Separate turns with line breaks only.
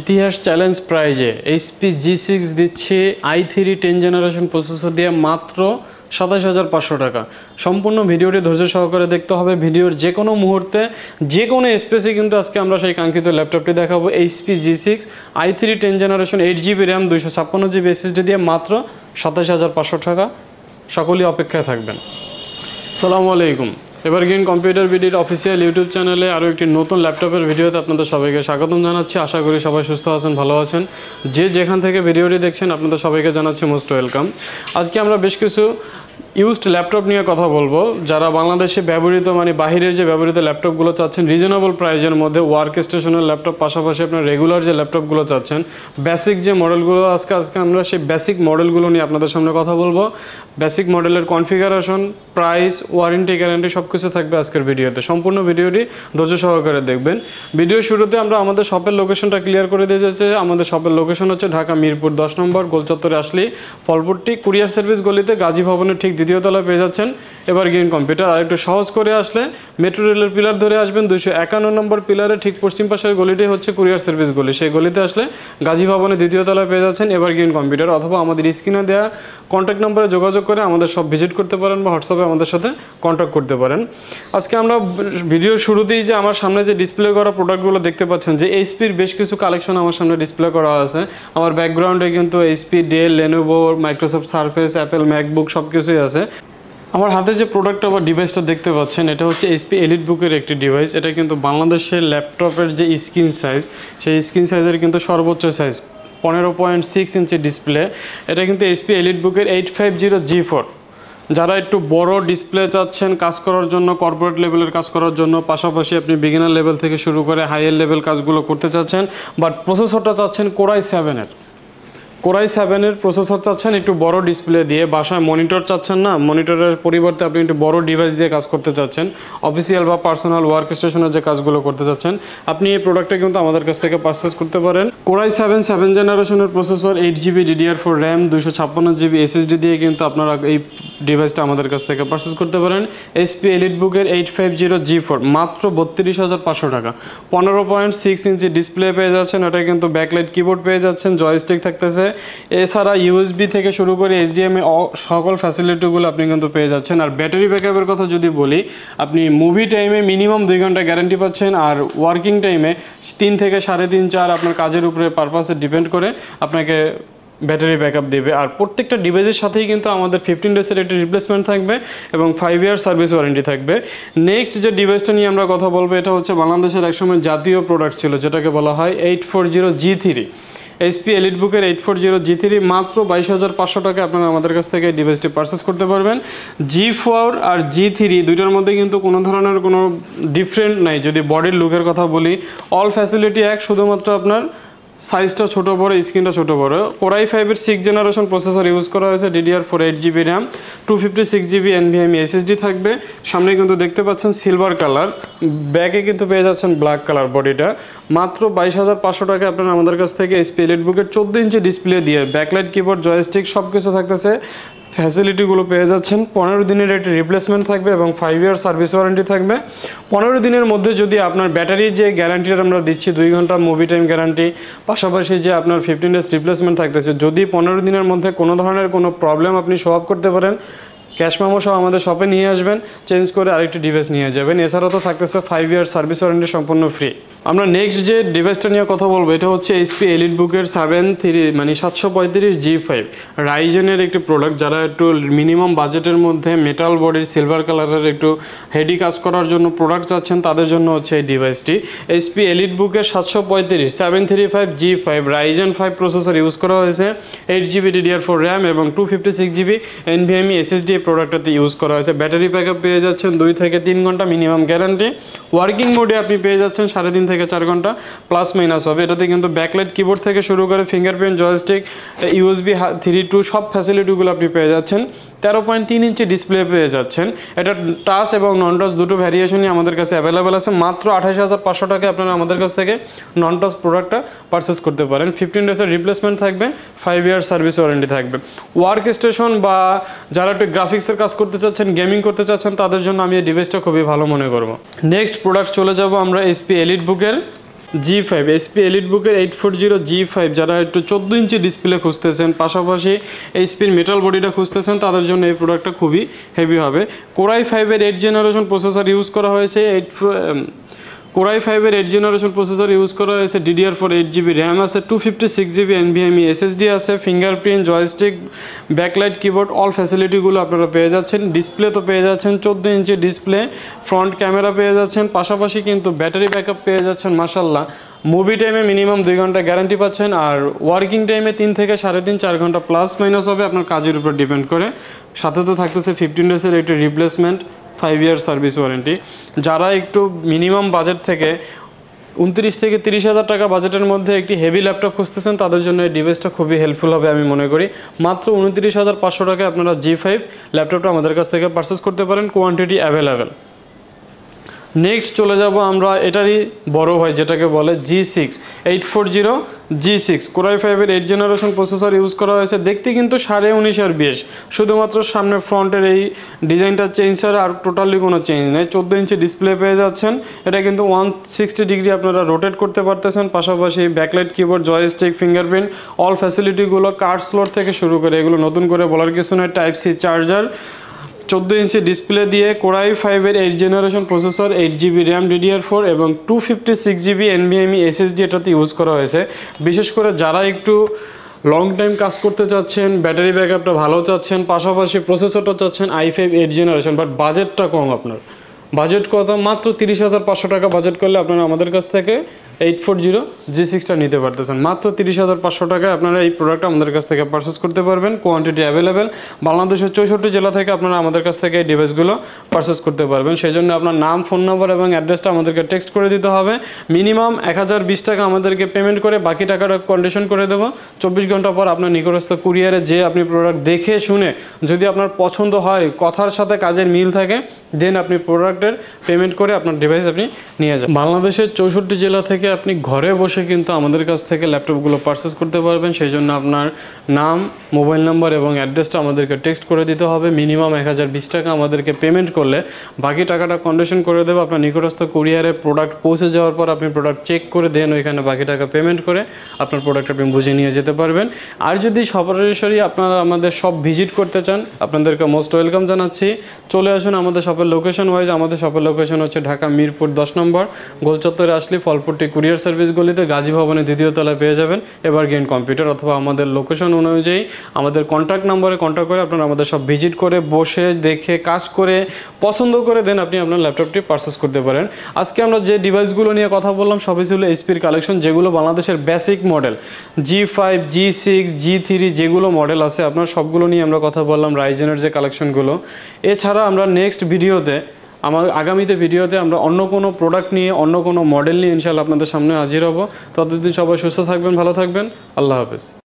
ইতিহাস চ্যালেঞ্জ প্রাইজে HP G six দিচ্ছে I three ten generation processor দিয়ে মাত্র সাতাশ হাজার পাঁচশো টাকা সম্পূর্ণ ভিডিওটি ধৈর্য সহকারে দেখতে হবে ভিডিওর যে কোনো মুহূর্তে যে কোনো স্পেসে কিন্তু আজকে আমরা সেই কাঙ্ক্ষিত ল্যাপটপটি দেখাবো HP G six I three ten generation eight GB RAM দুইশো ছাপ্পান্ন জিবি এসএসডি দিয়ে মাত্র সাতাশ হাজার পাঁচশো টাকা সকলেই অপেক্ষায় থাকবেন সালামু আলাইকুম এবার গেন কম্পিউটার বিডির অফিসিয়াল ইউটিউব চ্যানেলে আরও একটি নতুন ল্যাপটপের ভিডিওতে আপনাদের সবাইকে স্বাগতম জানাচ্ছি আশা করি সবাই সুস্থ আছেন ভালো আছেন যে যেখান থেকে ভিডিওটি দেখছেন আপনাদের সবাইকে জানাচ্ছি মোস্ট ওয়েলকাম আজকে আমরা বেশ কিছু ইউজড ল্যাপটপ নিয়ে কথা বলবো যারা বাংলাদেশে ব্যবহৃত মানে বাহিরের যে ব্যবহৃত ল্যাপটপগুলো চাচ্ছেন রিজনেবল প্রাইজের মধ্যে ওয়ার্ক স্টেশনের ল্যাপটপ পাশাপাশি আপনার রেগুলার যে ল্যাপটপগুলো চাচ্ছেন বেসিক যে মডেলগুলো আজকে আজকে আমরা সেই বেসিক মডেলগুলো নিয়ে আপনাদের সামনে কথা বলবো বেসিক মডেলের কনফিগারেশন প্রাইস ওয়ারেন্টি গ্যারেন্টি সব কিছু থাকবে আজকের ভিডিওতে সম্পূর্ণ ভিডিওটি ধৈর্য সহকারে দেখবেন ভিডিও শুরুতে আমরা আমাদের শপের লোকেশনটা ক্লিয়ার করে দিয়ে যাচ্ছে আমাদের শপের লোকেশন হচ্ছে ঢাকা মিরপুর দশ নম্বর গোলচত্বরে আসলি ফলপুরটি কুরিয়ার সার্ভিস গলিতে গাজী ভবনের ঠিক দ্বিতীয় তলায় পেয়ে যাচ্ছেন এবার গ্রিন কম্পিউটার আর একটু সহজ করে আসলে মেট্রো রেলের পিলার ধরে আসবেন দুশো একান্ন নম্বর পিলারে ঠিক পশ্চিম পাশের গলিটি হচ্ছে কুরিয়ার সার্ভিস গলি সেই গলিতে আসলে গাজী ভবনে দ্বিতীয় তলায় পেয়ে যাচ্ছেন এবার গ্রিন কম্পিউটার অথবা আমাদের স্ক্রিনে দেওয়া কন্ট্যাক্ট নম্বরে যোগাযোগ করে আমাদের সব ভিজিট করতে পারেন বা হোয়াটসঅ্যাপে আমাদের সাথে কন্ট্যাক্ট করতে পারেন আজকে আমরা ভিডিওর শুরুতেই যে আমার সামনে যে ডিসপ্লে করা প্রোডাক্টগুলো দেখতে পাচ্ছেন যে এইচপির বেশ কিছু কালেকশন আমার সামনে ডিসপ্লে করা আছে আমার ব্যাকগ্রাউন্ডে কিন্তু HP Dell Lenovo Microsoft Surface Apple MacBook সব কিছুই আছে আমার হাতে যে প্রোডাক্টটা বা ডিভাইসটা দেখতে পাচ্ছেন এটা হচ্ছে এসপি এলিট বুকের একটি ডিভাইস এটা কিন্তু বাংলাদেশের ল্যাপটপের যে স্ক্রিন সাইজ সেই স্ক্রিন সাইজের কিন্তু সর্বোচ্চ সাইজ পনেরো পয়েন্ট সিক্স ইঞ্চি ডিসপ্লে এটা কিন্তু এসপি এলিট বুকের eight five zero G four যারা একটু বড় ডিসপ্লে চাচ্ছেন কাজ করার জন্য কর্পোরেট লেভেলের কাজ করার জন্য পাশাপাশি আপনি বিগিনার লেভেল থেকে শুরু করে হাইয়ার লেভেল কাজগুলো করতে চাচ্ছেন বাট প্রসেসরটা চাচ্ছেন কোরাই সেভেনের কোরাই সেভেনের প্রসেসর চাচ্ছেন একটু বড় ডিসপ্লে দিয়ে বাসায় মনিটর চাচ্ছেন না মনিটরের পরিবর্তে আপনি একটু বড় ডিভাইস দিয়ে কাজ করতে চাচ্ছেন অফিসিয়াল বা পার্সোনাল ওয়ার্ক স্টেশনের যে কাজগুলো করতে চাচ্ছেন আপনি এই প্রোডাক্টটা কিন্তু আমাদের কাছ থেকে পারচেস করতে পারেন কোরাই সেভেন সেভেন জেনারেশনের processor eight GB DDR four RAM দুশো ছাপ্পান্ন জিবি এসএসডি দিয়ে কিন্তু আপনারা এই ডিভাইসটা আমাদের কাছ থেকে পারচেস করতে পারেন এসপি এলিট বুকের eight five zero G four মাত্র বত্রিশ হাজার পাঁচশো টাকা পনেরো পয়েন্ট সিক্স ইঞ্চি ডিসপ্লে পেয়ে যাচ্ছেন এটা কিন্তু ব্যাকলাইট কিবোর্ড পেয়ে যাচ্ছেন জয়স্টিক থাকতেছে এছাড়া ইউএসবি থেকে শুরু করে এইচডিএমএ e, সকল ফ্যাসিলিটিগুলো আপনি কিন্তু পেয়ে যাচ্ছেন আর ব্যাটারি ব্যাকআপের কথা যদি বলি আপনি মুভি টাইমে মিনিমাম দুই ঘন্টা গ্যারান্টি পাচ্ছেন আর ওয়ার্কিং টাইমে তিন থেকে সাড়ে তিন চার আপনার কাজের উপরে পারপাসে ডিপেন্ড করে আপনাকে ব্যাটারি ব্যাকআপ দেবে আর প্রত্যেকটা ডিভাইসের সাথেই কিন্তু আমাদের ফিফটিন ডেসের একটি রিপ্লেসমেন্ট থাকবে এবং ফাইভ ইয়ার সার্ভিস ওয়ারেন্টি থাকবে নেক্সট যে ডিভাইসটা নিয়ে আমরা কথা বলবো এটা হচ্ছে বাংলাদেশের একসময় জাতীয় প্রোডাক্ট ছিল যেটাকে বলা হয় eight four zero G three HP Elite বুকের eight four zero G three মাত্র বাইশ হাজার পাঁচশো টাকা আপনারা আমাদের কাছ থেকে ডিভাইসটি পারচেস করতে পারবেন জি ফোর আর জি থ্রি দুইটার মধ্যে কিন্তু কোনো ধরনের কোনো ডিফারেন্ট নাই যদি বডির লুকের কথা বলি অল ফ্যাসিলিটি এক শুধুমাত্র আপনার সাইজটা ছোটো বড় স্ক্রিনটা ছোটো বড় কোরাই ফাইভের সিক্স জেনারেশন প্রসেসর ইউজ করা হয়েছে DDR four eight GB RAM two fifty six GB NVM SSD থাকবে সামনে কিন্তু দেখতে পাচ্ছেন সিলভার কালার ব্যাকে কিন্তু পেয়ে যাচ্ছেন ব্ল্যাক কালার বডিটা মাত্র বাইশ হাজার পাঁচশো টাকা আপনারা আমাদের কাছ থেকে এসপি বুকের চোদ্দো ইঞ্চি ডিসপ্লে দিয়ে ব্যাকলাইট কিবোর্ড জয়স্টিক সব কিছু থাকতেছে ফ্যাসিলিটিগুলো পেয়ে যাচ্ছেন পনেরো দিনের একটি রিপ্লেসমেন্ট থাকবে এবং ফাইভ ইয়ার সার্ভিস ওয়ারেন্টি থাকবে পনেরো দিনের মধ্যে যদি আপনার ব্যাটারির যে গ্যারান্টিটা আমরা দিচ্ছি দুই ঘন্টা মুভি টাইম গ্যারান্টি পাশাপাশি যে আপনার ফিফটিন ডেজ রিপ্লেসমেন্ট থাকতেছে যদি পনেরো দিনের মধ্যে কোনো ধরনের কোনো প্রবলেম আপনি শো করতে পারেন ক্যাশ মেমো সহ আমাদের শপে নিয়ে আসবেন চেঞ্জ করে আরেকটি ডিভাইস নিয়ে যাবেন এছাড়াও তো থাকতেছে ফাইভ ইয়ার সার্ভিস ওয়ারেন্টি সম্পূর্ণ ফ্রি আমরা নেক্সট যে ডিভাইসটা নিয়ে কথা বলবো এটা হচ্ছে এইচপি এলিট বুকের সেভেন থ্রি মানে সাতশো পঁয়ত্রিশ জি ফাইভ রাইজেনের একটি প্রোডাক্ট যারা একটু মিনিমাম বাজেটের মধ্যে মেটাল বডির সিলভার কালারের একটু হেডি কাজ করার জন্য প্রোডাক্ট চাচ্ছেন তাদের জন্য হচ্ছে এই ডিভাইসটি এইচপি এলিট বুকের সাতশো পঁয়ত্রিশ seven three five G five Ryzen five processor use করা হয়েছে eight GB DDR four RAM এবং two fifty six GB NVMe SSD প্রোডাক্টটাতে ইউজ করা হয়েছে ব্যাটারি ব্যাক পেয়ে যাচ্ছেন দুই থেকে তিন ঘন্টা মিনিমাম গ্যারান্টি ওয়ার্কিং মোডে আপনি পেয়ে যাচ্ছেন সাড়ে তিন থেকে চার ঘন্টা প্লাস মাইনাস হবে এটাতে কিন্তু ব্যাকলাইট কিবোর্ড থেকে শুরু করে fingerprint joystick USB three two সব ফ্যাসিলিটিগুলো আপনি পেয়ে যাচ্ছেন তেরো পয়েন্ট তিন ইঞ্চি ডিসপ্লে পেয়ে যাচ্ছেন এটা টাচ এবং নন টাচ দুটো ভ্যারিয়েশনই আমাদের কাছে অ্যাভেলেবেল আছে মাত্র আঠাশ হাজার পাঁচশো টাকায় আপনারা আমাদের কাছ থেকে নন টাচ প্রোডাক্টটা পারচেস করতে পারেন ফিফটিন ডেসের রিপ্লেসমেন্ট থাকবে ফাইভ ইয়ার সার্ভিস ওয়ারেন্টি থাকবে ওয়ার্ক স্টেশন বা যারা একটু গ্রাফিক্সের কাজ করতে চাচ্ছেন গেমিং করতে চাচ্ছেন তাদের জন্য আমি এই ডিভাইসটা খুবই ভালো মনে করব নেক্সট প্রোডাক্ট চলে যাব আমরা এসপি এলিট বুকের জি ফাইভ এসপি এলিট বুকের eight four zero G five যারা একটু চোদ্দো ইঞ্চি ডিসপ্লে খুঁজতেছেন পাশাপাশি এসপির মেটাল বডিটা খুঁজতেছেন তাদের জন্য এই প্রোডাক্টটা খুবই হেভি হবে কোরাই ফাইভের এইট জেনারেশন প্রসেসর ইউজ করা হয়েছে এইট কোরাই ফাইভের এইট জেনারেশন প্রসেসর ইউজ করা হয়েছে DDR four eight GB RAM আছে two fifty six GB NVMe SSD আছে fingerprint joystick backlight keyboard all ফ্যাসিলিটিগুলো আপনারা পেয়ে যাচ্ছেন ডিসপ্লে তো পেয়ে যাচ্ছেন চোদ্দো ইঞ্চি ডিসপ্লে ফ্রন্ট ক্যামেরা পেয়ে যাচ্ছেন পাশাপাশি কিন্তু ব্যাটারি ব্যাকআপ পেয়ে যাচ্ছেন মাসাল্লাহ মুভি টাইমে মিনিমাম দুই ঘন্টা গ্যারান্টি পাচ্ছেন আর ওয়ার্কিং টাইমে তিন থেকে সাড়ে তিন চার ঘন্টা প্লাস মাইনাস হবে আপনার কাজের উপর ডিপেন্ড করে সাথে তো থাকতেছে ফিফটিন ডেসের একটি replacement five year service warranty যারা একটু মিনিমাম বাজেট থেকে উনত্রিশ থেকে তিরিশ হাজার টাকা বাজেটের মধ্যে একটি হেভি ল্যাপটপ খুঁজতেছেন তাদের জন্য এই ডিভাইসটা খুবই হেল্পফুল হবে আমি মনে করি মাত্র উনত্রিশ হাজার পাঁচশো টাকায় আপনারা জি ফাইভ ল্যাপটপটা আমাদের কাছ থেকে পারচেস করতে পারেন কোয়ান্টিটি অ্যাভেলেবেল নেক্সট চলে যাব আমরা এটারই বড় ভাই যেটাকে বলে G six eight four zero G six core I ফাইভের এইট জেনারেশন প্রসেসর ইউজ করা হয়েছে দেখতে কিন্তু সাড়ে উনিশ আর বিশ শুধুমাত্র সামনে ফ্রন্টের এই ডিজাইনটা চেঞ্জ ছাড়া আর টোটালি কোনো চেঞ্জ নেই চোদ্দো ইঞ্চি ডিসপ্লে পেয়ে যাচ্ছেন এটা কিন্তু ওয়ান সিক্সটি ডিগ্রি আপনারা রোটেট করতে পারতেছেন পাশাপাশি backlight keyboard joystick fingerprint all ফ্যাসিলিটিগুলো কার্ড স্লোট থেকে শুরু করে এগুলো নতুন করে বলার কিছু নয় টাইপ সি চার্জার চোদ্দো ইঞ্চি ডিসপ্লে দিয়ে কোড়াই ফাইভের eight generation processor eight GB RAM DDR four এবং two fifty six GB NVMe SSD এটাতে ইউজ করা হয়েছে বিশেষ করে যারা একটু লং টাইম কাজ করতে চাচ্ছেন ব্যাটারি ব্যাকআপটা ভালো চাচ্ছেন পাশাপাশি প্রসেসরটা চাচ্ছেন I five eight generation but বাজেটটা কম আপনার বাজেট কত মাত্র তিরিশ হাজার পাঁচশো টাকা বাজেট করলে আপনারা আমাদের কাছ থেকে এইট ফোর জিরো জি সিক্সটা নিতে পারতেছেন মাত্র তিরিশ হাজার পাঁচশো টাকায় আপনারা এই প্রোডাক্ট আমাদের কাছ থেকে পারচেস করতে পারবেন কোয়ান্টিটি অ্যাভেলেবেল বাংলাদেশের চৌষট্টি জেলা থেকে আপনারা আমাদের কাছ থেকে এই ডিভাইসগুলো পারচেস করতে পারবেন সেই জন্য আপনার নাম ফোন নম্বর এবং অ্যাড্রেসটা আমাদেরকে টেক্সট করে দিতে হবে মিনিমাম এক হাজার বিশ টাকা আমাদেরকে পেমেন্ট করে বাকি টাকাটা কন্ডিশন করে দেবো চব্বিশ ঘন্টা পর আপনার নিকটস্থ কুরিয়ারে যে আপনি প্রোডাক্ট দেখে শুনে যদি আপনার পছন্দ হয় কথার সাথে কাজের মিল থাকে দেন আপনি প্রোডাক্টের পেমেন্ট করে আপনার ডিভাইস আপনি নিয়ে যান বাংলাদেশের চৌষট্টি জেলা থেকে আপনি ঘরে বসে কিন্তু আমাদের কাছ থেকে ল্যাপটপগুলো পারচেস করতে পারবেন সেই জন্য আপনার নাম মোবাইল নাম্বার এবং অ্যাড্রেসটা আমাদেরকে টেক্সট করে দিতে হবে মিনিমাম এক হাজার বিশ টাকা আমাদেরকে পেমেন্ট করলে বাকি টাকাটা কন্ডিশন করে দেবে আপনার নিকটস্থ কুরিয়ারে প্রোডাক্ট পৌঁছে যাওয়ার পর আপনি প্রোডাক্ট চেক করে দেন ওইখানে বাকি টাকা পেমেন্ট করে আপনার প্রোডাক্ট আপনি বুঝে নিয়ে যেতে পারবেন আর যদি সরাসরি আপনারা আমাদের সব ভিজিট করতে চান আপনাদেরকে মোস্ট ওয়েলকাম জানাচ্ছি চলে আসুন আমাদের শপের লোকেশন ওয়াইজ আমাদের শপের লোকেশন হচ্ছে ঢাকা মিরপুর দশ নম্বর গোলচত্বরে আসলে ফলপুরটি কুরিয়ার সার্ভিসগুলিতে গাজী ভবনে দ্বিতীয় তলায় পেয়ে যাবেন এবার গেন কম্পিউটার অথবা আমাদের লোকেশন অনুযায়ী আমাদের কন্ট্যাক্ট নাম্বারে কন্ট্যাক্ট করে আপনারা আমাদের সব ভিজিট করে বসে দেখে কাজ করে পছন্দ করে দেন আপনি আপনার ল্যাপটপটি পারচেস করতে পারেন আজকে আমরা যে ডিভাইসগুলো নিয়ে কথা বললাম সবই ছিল এসপির কালেকশন যেগুলো বাংলাদেশের basic model G five G six G three যেগুলো মডেল আছে আপনার সবগুলো নিয়ে আমরা কথা বললাম রাইজেনের যে কালেকশনগুলো এছাড়া আমরা নেক্সট ভিডিওতে আমার আগামীতে ভিডিওতে আমরা অন্য কোনো প্রোডাক্ট নিয়ে অন্য কোনো মডেল নিয়ে ইনশাল্লাহ আপনাদের সামনে হাজির হব ততদিন সবাই সুস্থ থাকবেন ভালো থাকবেন আল্লাহ হাফেজ